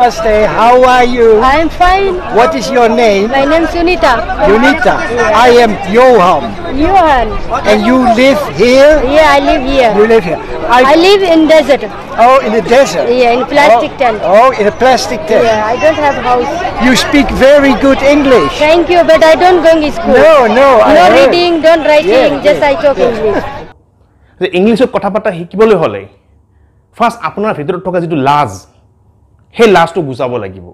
Namaste, how are you? I am fine. What is your name? My name is Unita. Unita, I am Johan. Johan. And you live here? Yeah, I live here. You live here. I, I live in desert. Oh, in the desert? Yeah, in plastic oh, tent. Oh, in a plastic tent. Yeah, I don't have house. You speak very good English. Thank you, but I don't go to school. No, no. I no heard. reading, don't writing, yeah, just yeah, I talk yeah. English. The English of Kotapata শিকিবলৈ First, first আপোনাৰ ভিতৰত থকা সেই লাজটো গুচাব লাগিব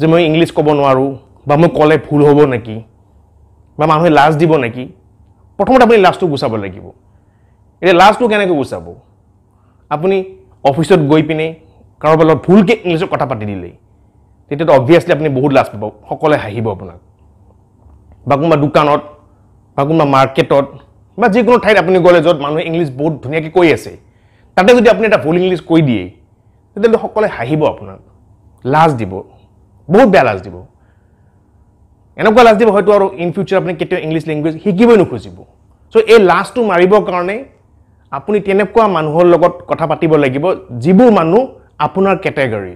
যে মই English ক'ব নোৱাৰোঁ বা মই ক'লে ভুল হ'ব নেকি বা মানুহে লাজ দিব নেকি প্ৰথমতে আপুনি লাজটো গুচাব লাগিব এতিয়া লাজটো কেনেকৈ গুচাব আপুনি অফিচত গৈ পিনে কাৰোবাৰ লগত ভুলকৈ ইংলিছত কথা পাতি দিলেই তেতিয়াতো অভিয়াছলি আপুনি বহুত লাজ পাব সকলোৱে হাঁহিব আপোনাক বা কোনোবা দোকানত বা কোনোবা মাৰ্কেটত বা যিকোনো ঠাইত আপুনি গ'লে য'ত মানুহে ইংলিছ বহুত ধুনীয়াকৈ কৈ আছে তাতে যদি আপুনি এটা ভুল ইংলিছ কৈ দিয়ে তেতিয়াহ'লে সকলোৱে হাঁহিব আপোনাক লাজ দিব বহুত বেয়া লাজ দিব এনেকুৱা লাজ দিব হয়তো আৰু ইন ফিউচাৰ আপুনি কেতিয়াও ইংলিছ লেংগুৱেজ শিকিবই নোখোজিব চ' এই লাজটো মাৰিবৰ কাৰণে আপুনি তেনেকুৱা মানুহৰ লগত কথা পাতিব লাগিব যিবোৰ মানুহ আপোনাৰ কেটেগৰী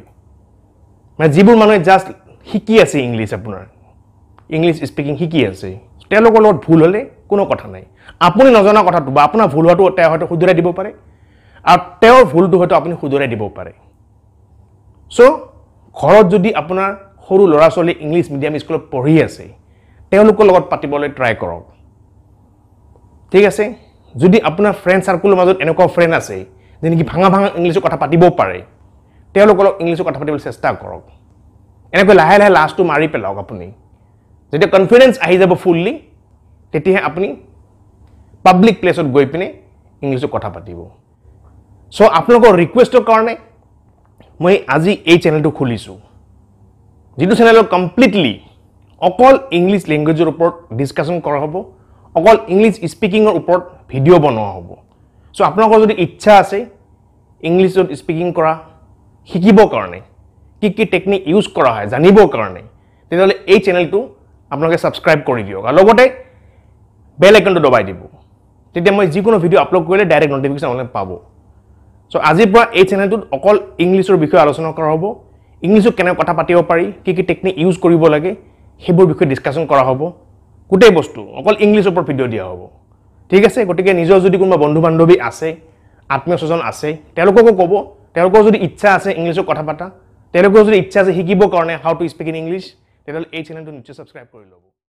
মানে যিবোৰ মানুহে জাষ্ট শিকি আছে ইংলিছ আপোনাৰ ইংলিছ স্পিকিং শিকি আছে তেওঁলোকৰ লগত ভুল হ'লে কোনো কথা নাই আপুনি নজনা কথাটো বা আপোনাৰ ভুল হোৱাটো তেওঁ হয়তো শুধৰাই দিব পাৰে আৰু তেওঁৰ ভুলটো হয়তো আপুনি শুধৰাই দিব পাৰে চ' ঘৰত যদি আপোনাৰ সৰু ল'ৰা ছোৱালী ইংলিছ মিডিয়াম স্কুলত পঢ়ি আছে তেওঁলোকৰ লগত পাতিবলৈ ট্ৰাই কৰক ঠিক আছে যদি আপোনাৰ ফ্ৰেণ্ড চাৰ্কলৰ মাজত এনেকুৱা ফ্ৰেণ্ড আছে যে নেকি ভাঙা ভাঙা ইংলিছত কথা পাতিব পাৰে তেওঁলোকৰ লগত ইংলিছত কথা পাতিবলৈ চেষ্টা কৰক এনেকৈ লাহে লাহে লাজটো মাৰি পেলাওক আপুনি যেতিয়া কনফিডেঞ্চ আহি যাব ফুল্লি তেতিয়াহে আপুনি পাব্লিক প্লেচত গৈ পিনে ইংলিছত কথা পাতিব চ' আপোনালোকৰ ৰিকুৱেষ্টৰ কাৰণে মই আজি এই চেনেলটো খুলিছোঁ যিটো চেনেলত কমপ্লিটলি অকল ইংলিছ লেংগুৱেজৰ ওপৰত ডিছকাশ্যন কৰা হ'ব অকল ইংলিছ স্পিকিঙৰ ওপৰত ভিডিঅ' বনোৱা হ'ব চ' আপোনালোকৰ যদি ইচ্ছা আছে ইংলিছত স্পিকিং কৰা শিকিবৰ কাৰণে কি কি টেকনিক ইউজ কৰা হয় জানিবৰ কাৰণে তেনেহ'লে এই চেনেলটো আপোনালোকে ছাবস্ক্ৰাইব কৰি দিয়ক আৰু লগতে বেল আইকনটো দবাই দিব তেতিয়া মই যিকোনো ভিডিঅ' আপলোড কৰিলে ডাইৰেক্ট নটিফিকেশ্যন আপোনালোকে পাব চ' আজিৰ পৰা এই চেনেলটোত অকল ইংলিছৰ বিষয়ে আলোচনা কৰা হ'ব ইংলিছত কেনেকৈ কথা পাতিব পাৰি কি কি টেকনিক ইউজ কৰিব লাগে সেইবোৰ বিষয়ে ডিছকাশ্যন কৰা হ'ব গোটেই বস্তু অকল ইংলিছৰ ওপৰত ভিডিঅ' দিয়া হ'ব ঠিক আছে গতিকে নিজৰ যদি কোনোবা বন্ধু বান্ধৱী আছে আত্মীয় স্বজন আছে তেওঁলোককো ক'ব তেওঁলোকৰ যদি ইচ্ছা আছে ইংলিছত কথা পাতা তেওঁলোকৰ যদি ইচ্ছা আছে শিকিবৰ কাৰণে how to speak in English তেতিয়াহ'লে এই চেনেলটো নিশ্চয় ছাবস্ক্ৰাইব কৰি ল'ব